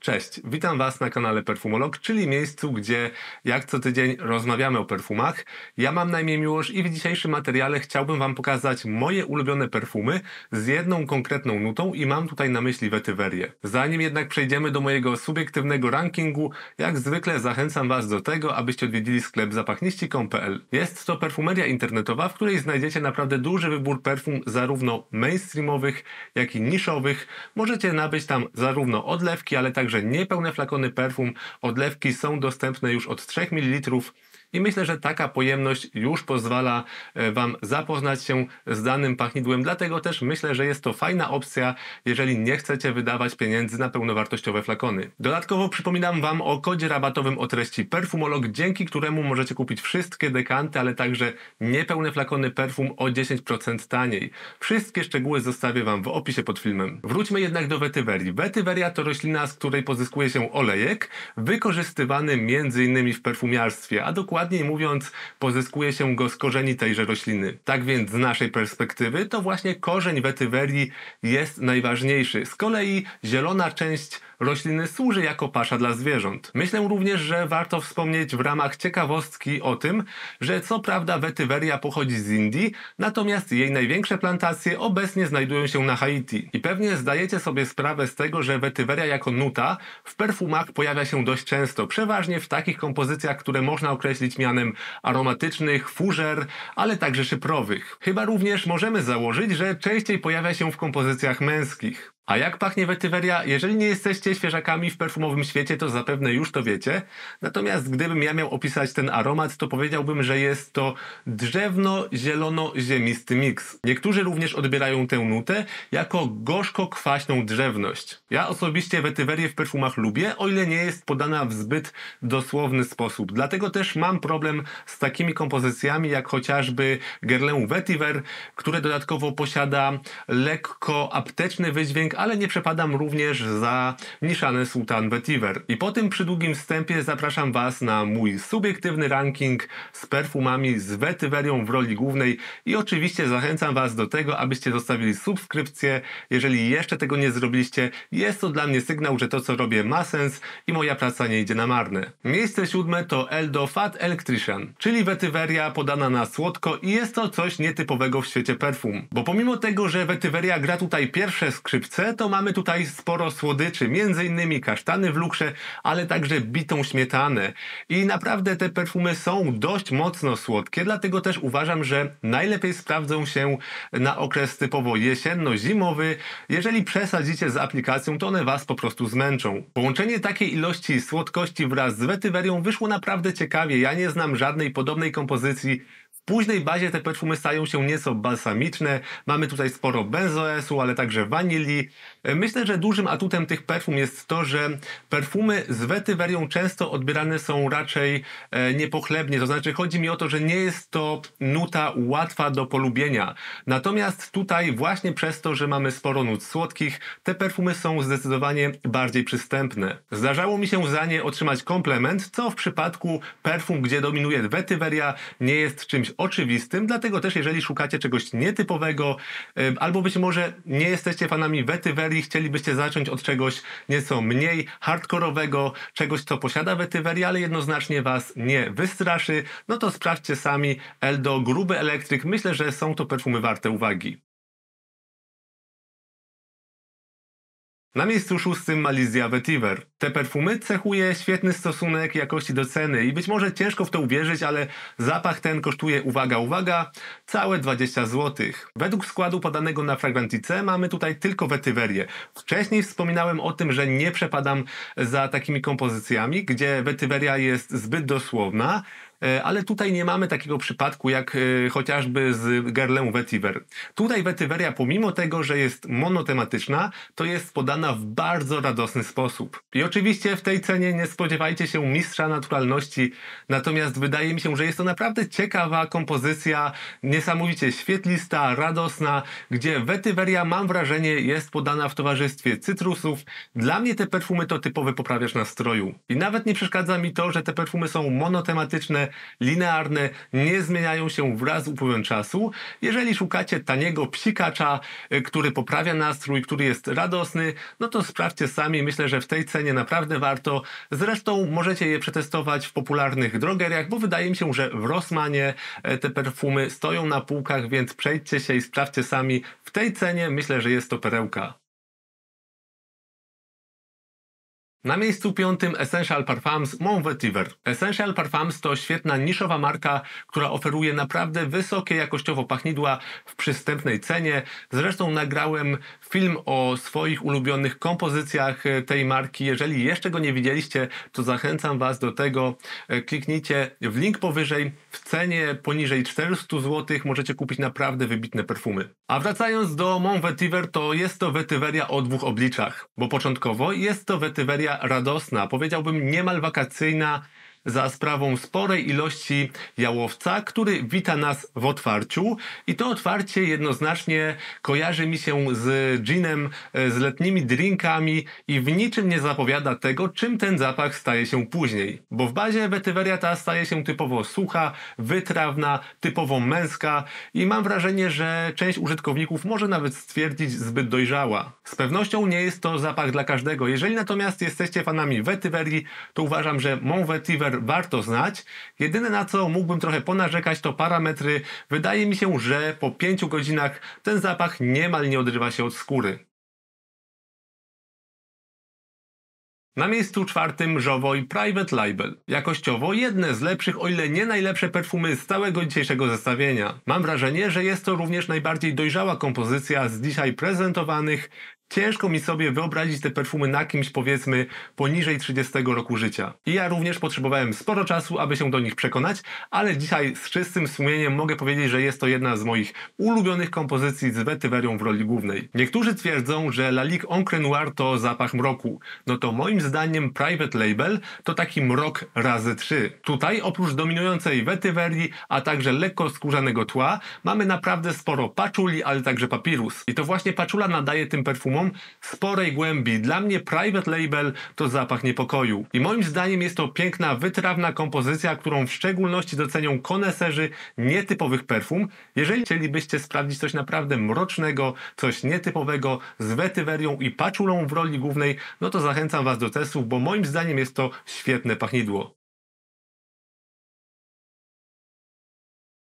Cześć, witam Was na kanale Perfumolog, czyli miejscu, gdzie jak co tydzień rozmawiamy o perfumach. Ja mam na imię Miłosz i w dzisiejszym materiale chciałbym Wam pokazać moje ulubione perfumy z jedną konkretną nutą i mam tutaj na myśli wetywerię. Zanim jednak przejdziemy do mojego subiektywnego rankingu, jak zwykle zachęcam Was do tego, abyście odwiedzili sklep zapachniści.pl. Jest to perfumeria internetowa, w której znajdziecie naprawdę duży wybór perfum zarówno mainstreamowych, jak i niszowych. Możecie nabyć tam zarówno odlewki, ale także Także niepełne flakony perfum odlewki są dostępne już od 3 ml i myślę, że taka pojemność już pozwala e, Wam zapoznać się z danym pachnidłem. Dlatego też myślę, że jest to fajna opcja, jeżeli nie chcecie wydawać pieniędzy na pełnowartościowe flakony. Dodatkowo przypominam Wam o kodzie rabatowym o treści Perfumolog, dzięki któremu możecie kupić wszystkie dekanty, ale także niepełne flakony perfum o 10% taniej. Wszystkie szczegóły zostawię Wam w opisie pod filmem. Wróćmy jednak do wetywerii. Wetyweria to roślina, z której pozyskuje się olejek, wykorzystywany m.in. w perfumiarstwie, a dokładnie dokładniej mówiąc, pozyskuje się go z korzeni tejże rośliny. Tak więc z naszej perspektywy to właśnie korzeń wetywerii jest najważniejszy. Z kolei zielona część rośliny służy jako pasza dla zwierząt. Myślę również, że warto wspomnieć w ramach ciekawostki o tym, że co prawda wetyweria pochodzi z Indii, natomiast jej największe plantacje obecnie znajdują się na Haiti. I pewnie zdajecie sobie sprawę z tego, że wetyweria jako nuta w perfumach pojawia się dość często, przeważnie w takich kompozycjach, które można określić mianem aromatycznych, fużer, ale także szyprowych. Chyba również możemy założyć, że częściej pojawia się w kompozycjach męskich. A jak pachnie wetyweria? Jeżeli nie jesteście świeżakami w perfumowym świecie, to zapewne już to wiecie. Natomiast gdybym ja miał opisać ten aromat, to powiedziałbym, że jest to drzewno-zielono-ziemisty miks. Niektórzy również odbierają tę nutę jako gorzko-kwaśną drzewność. Ja osobiście wetywerię w perfumach lubię, o ile nie jest podana w zbyt dosłowny sposób. Dlatego też mam problem z takimi kompozycjami jak chociażby Guerlain Vetiver, które dodatkowo posiada lekko apteczny wydźwięk, ale nie przepadam również za Niszany Sultan Vetiver. I po tym przydługim wstępie zapraszam Was na mój subiektywny ranking z perfumami z Vetiverią w roli głównej i oczywiście zachęcam Was do tego, abyście zostawili subskrypcję. Jeżeli jeszcze tego nie zrobiliście, jest to dla mnie sygnał, że to co robię ma sens i moja praca nie idzie na marne. Miejsce siódme to Eldo Fat Electrician, czyli Vetiveria podana na słodko i jest to coś nietypowego w świecie perfum. Bo pomimo tego, że Vetiveria gra tutaj pierwsze skrzypce, luksze, to mamy tutaj sporo słodyczy, między innymi kasztany w luksze, ale także bitą śmietanę. I naprawdę te perfumy są dość mocno słodkie, dlatego też uważam, że najlepiej sprawdzą się na okres typowo jesienno-zimowy. Jeżeli przesadzicie z aplikacją, to one was po prostu zmęczą. Połączenie takiej ilości słodkości wraz z wetywerią wyszło naprawdę ciekawie. Ja nie znam żadnej podobnej kompozycji późnej bazie te perfumy stają się nieco balsamiczne. Mamy tutaj sporo benzoesu, ale także wanili. E, myślę, że dużym atutem tych perfum jest to, że perfumy z wetywerią często odbierane są raczej e, niepochlebnie. To znaczy chodzi mi o to, że nie jest to nuta łatwa do polubienia. Natomiast tutaj właśnie przez to, że mamy sporo nut słodkich, te perfumy są zdecydowanie bardziej przystępne. Zdarzało mi się za nie otrzymać komplement, co w przypadku perfum, gdzie dominuje wetyweria, nie jest czymś oczywistym, dlatego też jeżeli szukacie czegoś nietypowego, albo być może nie jesteście fanami Vetiveri, chcielibyście zacząć od czegoś nieco mniej hardkorowego, czegoś co posiada Vetiveri, ale jednoznacznie was nie wystraszy, no to sprawdźcie sami Eldo Gruby Elektryk. Myślę, że są to perfumy warte uwagi. Na miejscu szóstym Malizia Vetiver. Te perfumy cechuje świetny stosunek jakości do ceny i być może ciężko w to uwierzyć, ale zapach ten kosztuje, uwaga, uwaga, całe 20 zł. Według składu podanego na Fragrantice mamy tutaj tylko Vetiverię. Wcześniej wspominałem o tym, że nie przepadam za takimi kompozycjami, gdzie Vetiveria jest zbyt dosłowna, E, ale tutaj nie mamy takiego przypadku jak e, chociażby z Gerlę Vetiver. Tutaj Vetiveria pomimo tego, że jest monotematyczna, to jest podana w bardzo radosny sposób. I oczywiście w tej cenie nie spodziewajcie się mistrza naturalności, natomiast wydaje mi się, że jest to naprawdę ciekawa kompozycja, niesamowicie świetlista, radosna, gdzie Vetiveria mam wrażenie jest podana w towarzystwie cytrusów. Dla mnie te perfumy to typowy poprawiacz nastroju. I nawet nie przeszkadza mi to, że te perfumy są monotematyczne, linearne nie zmieniają się wraz z upływem czasu. Jeżeli szukacie taniego psikacza, e, który poprawia nastrój, który jest radosny, no to sprawdźcie sami. Myślę, że w tej cenie naprawdę warto. Zresztą możecie je przetestować w popularnych drogeriach, bo wydaje mi się, że w Rossmanie e, te perfumy stoją na półkach, więc przejdźcie się i sprawdźcie sami. W tej cenie myślę, że jest to perełka. Na miejscu piątym Essential Parfums Mon Vetiver. Essential Parfums to świetna niszowa marka, która oferuje naprawdę wysokie jakościowo pachnidła w przystępnej cenie. Zresztą nagrałem film o swoich ulubionych kompozycjach e, tej marki. Jeżeli jeszcze go nie widzieliście, to zachęcam Was do tego. E, kliknijcie w link powyżej. W cenie poniżej 400 zł możecie kupić naprawdę wybitne perfumy. A wracając do Mon Vetiver, to jest to wetyweria o dwóch obliczach, bo początkowo jest to wetyweria radosna. powiedziałbym niemal wakacyjna, za sprawą sporej ilości jałowca, który wita nas w otwarciu. I to otwarcie jednoznacznie kojarzy mi się z ginem, e, z letnimi drinkami i w niczym nie zapowiada tego, czym ten zapach staje się później. Bo w bazie wetyweria ta staje się typowo sucha, wytrawna, typowo męska i mam wrażenie, że część użytkowników może nawet stwierdzić zbyt dojrzała. Z pewnością nie jest to zapach dla każdego. Jeżeli natomiast jesteście fanami wetywerii, to uważam, że Mont Vetiver numer warto znać. Jedyne na co mógłbym trochę ponarzekać to parametry. Wydaje mi się, że po 5 godzinach ten zapach niemal nie odrywa się od skóry. Na miejscu czwartym Żowoj Private Label. Jakościowo jedne z lepszych, o ile nie najlepsze perfumy z całego dzisiejszego zestawienia. Mam wrażenie, że jest to również najbardziej dojrzała kompozycja z dzisiaj prezentowanych Ciężko mi sobie wyobrazić te perfumy na kimś powiedzmy poniżej 30 roku życia. I ja również potrzebowałem sporo czasu, aby się do nich przekonać, ale dzisiaj z czystym sumieniem mogę powiedzieć, że jest to jedna z moich ulubionych kompozycji z Vetiverią w roli głównej. Niektórzy twierdzą, że Lalique Ligue Encre Noir to zapach mroku. No to moim zdaniem Private Label to taki mrok razy 3. Tutaj oprócz dominującej Vetiverii, a także lekko skórzanego tła, mamy naprawdę sporo paczuli, ale także papirus. I to właśnie paczula nadaje tym perfumom sporej głębi. Dla mnie Private Label to zapach niepokoju. I moim zdaniem jest to piękna, wytrawna kompozycja, którą w szczególności docenią koneserzy nietypowych perfum. Jeżeli chcielibyście sprawdzić coś naprawdę mrocznego, coś nietypowego z wetywerią i paczulą w roli głównej, no to zachęcam Was do testów, bo moim zdaniem jest to świetne pachnidło.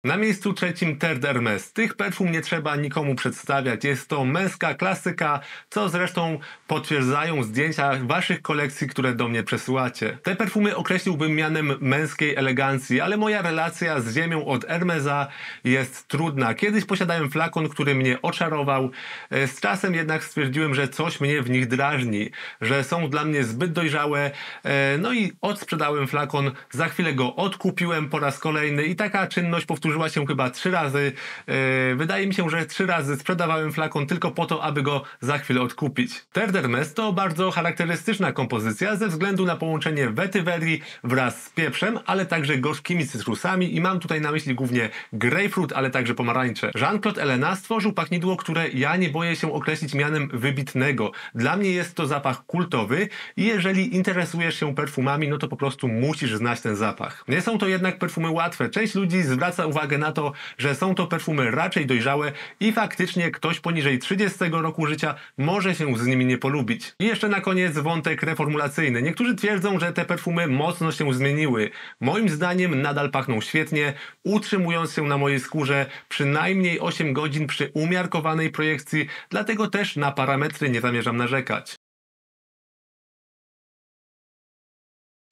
Na miejscu trzecim Terd Hermes. Tych perfum nie trzeba nikomu przedstawiać. Jest to męska klasyka, co zresztą potwierdzają zdjęcia waszych kolekcji, które do mnie przesyłacie. Te perfumy określiłbym mianem męskiej elegancji, ale moja relacja z ziemią od Hermesa jest trudna. Kiedyś posiadałem flakon, który mnie oczarował. E, z czasem jednak stwierdziłem, że coś mnie w nich drażni, że są dla mnie zbyt dojrzałe. E, no i odsprzedałem flakon, za chwilę go odkupiłem po raz kolejny i taka czynność powtórzyła zużyła się chyba trzy razy. E, wydaje mi się, że trzy razy sprzedawałem flakon tylko po to, aby go za chwilę odkupić. Terdermes to bardzo charakterystyczna kompozycja ze względu na połączenie wetywerii wraz z pieprzem, ale także gorzkimi cytrusami i mam tutaj na myśli głównie grapefruit, ale także pomarańcze. Jean-Claude Elena stworzył pachnidło, które ja nie boję się określić mianem wybitnego. Dla mnie jest to zapach kultowy i jeżeli interesujesz się perfumami, no to po prostu musisz znać ten zapach. Nie są to jednak perfumy łatwe. Część ludzi zwraca uwagę uwagę na to, że są to perfumy raczej dojrzałe i faktycznie ktoś poniżej 30 roku życia może się z nimi nie polubić. I jeszcze na koniec wątek reformulacyjny. Niektórzy twierdzą, że te perfumy mocno się zmieniły. Moim zdaniem nadal pachną świetnie, utrzymując się na mojej skórze przynajmniej 8 godzin przy umiarkowanej projekcji, dlatego też na parametry nie zamierzam narzekać.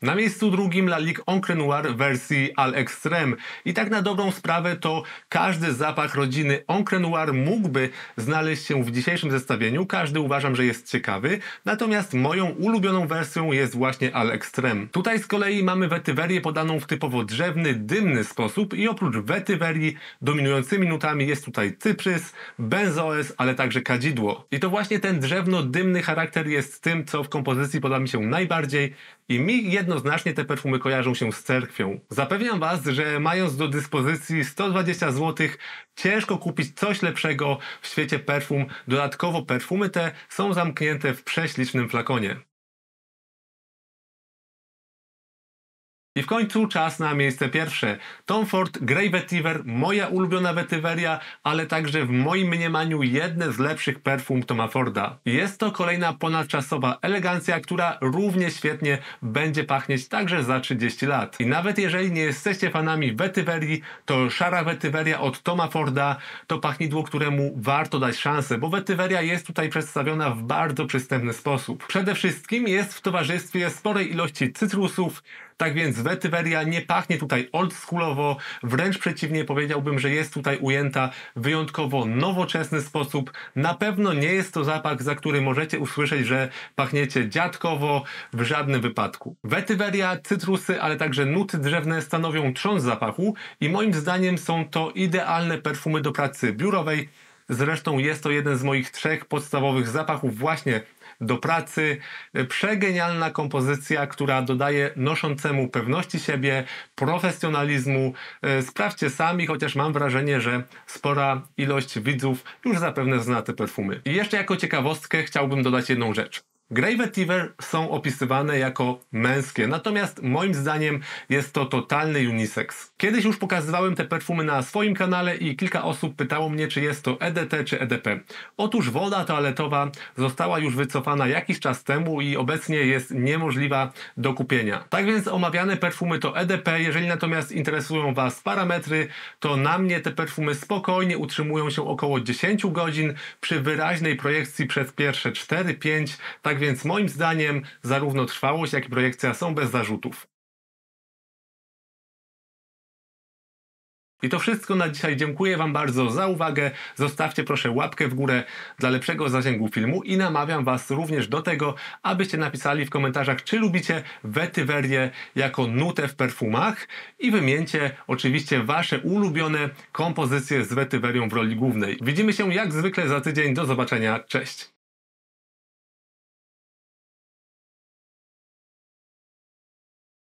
Na miejscu drugim La Ligue Encrenoir w wersji Al Extreme. I tak na dobrą sprawę to każdy zapach rodziny Noir mógłby znaleźć się w dzisiejszym zestawieniu. Każdy uważam, że jest ciekawy. Natomiast moją ulubioną wersją jest właśnie Al Extreme. Tutaj z kolei mamy wetywerię podaną w typowo drzewny, dymny sposób i oprócz wetywerii dominującymi nutami jest tutaj cyprys, benzoes, ale także kadzidło. I to właśnie ten drzewno-dymny charakter jest tym, co w kompozycji poda mi się najbardziej i mi jedno jednoznacznie te perfumy kojarzą się z cerkwią. Zapewniam Was, że mając do dyspozycji 120 zł, ciężko kupić coś lepszego w świecie perfum. Dodatkowo perfumy te są zamknięte w prześlicznym flakonie. I w końcu czas na miejsce pierwsze. Tom Ford Grey Vetiver, moja ulubiona Vetiveria, ale także w moim mniemaniu jedne z lepszych perfum Toma Forda. Jest to kolejna ponadczasowa elegancja, która równie świetnie będzie pachnieć także za 30 lat. I nawet jeżeli nie jesteście fanami Vetiverii, to szara Vetiveria od Toma Forda to pachnidło, któremu warto dać szansę, bo Vetiveria jest tutaj przedstawiona w bardzo przystępny sposób. Przede wszystkim jest w towarzystwie sporej ilości cytrusów, tak więc wetyweria nie pachnie tutaj oldschoolowo, wręcz przeciwnie powiedziałbym, że jest tutaj ujęta w wyjątkowo nowoczesny sposób. Na pewno nie jest to zapach, za który możecie usłyszeć, że pachniecie dziadkowo w żadnym wypadku. Wetyweria, cytrusy, ale także nuty drzewne stanowią trząs zapachu i moim zdaniem są to idealne perfumy do pracy biurowej. Zresztą jest to jeden z moich trzech podstawowych zapachów właśnie do pracy. Przegenialna kompozycja, która dodaje noszącemu pewności siebie, profesjonalizmu. E, sprawdźcie sami, chociaż mam wrażenie, że spora ilość widzów już zapewne zna te perfumy. I jeszcze jako ciekawostkę chciałbym dodać jedną rzecz. Graveativer są opisywane jako męskie, natomiast moim zdaniem jest to totalny unisex. Kiedyś już pokazywałem te perfumy na swoim kanale i kilka osób pytało mnie, czy jest to EDT czy EDP. Otóż woda toaletowa została już wycofana jakiś czas temu i obecnie jest niemożliwa do kupienia. Tak więc omawiane perfumy to EDP, jeżeli natomiast interesują Was parametry, to na mnie te perfumy spokojnie utrzymują się około 10 godzin przy wyraźnej projekcji przez pierwsze 4-5, tak więc moim zdaniem zarówno trwałość, jak i projekcja są bez zarzutów. I to wszystko na dzisiaj. Dziękuję Wam bardzo za uwagę. Zostawcie proszę łapkę w górę dla lepszego zasięgu filmu i namawiam Was również do tego, abyście napisali w komentarzach, czy lubicie wetywerię jako nutę w perfumach i wymieńcie oczywiście Wasze ulubione kompozycje z wetywerią w roli głównej. Widzimy się jak zwykle za tydzień. Do zobaczenia. Cześć!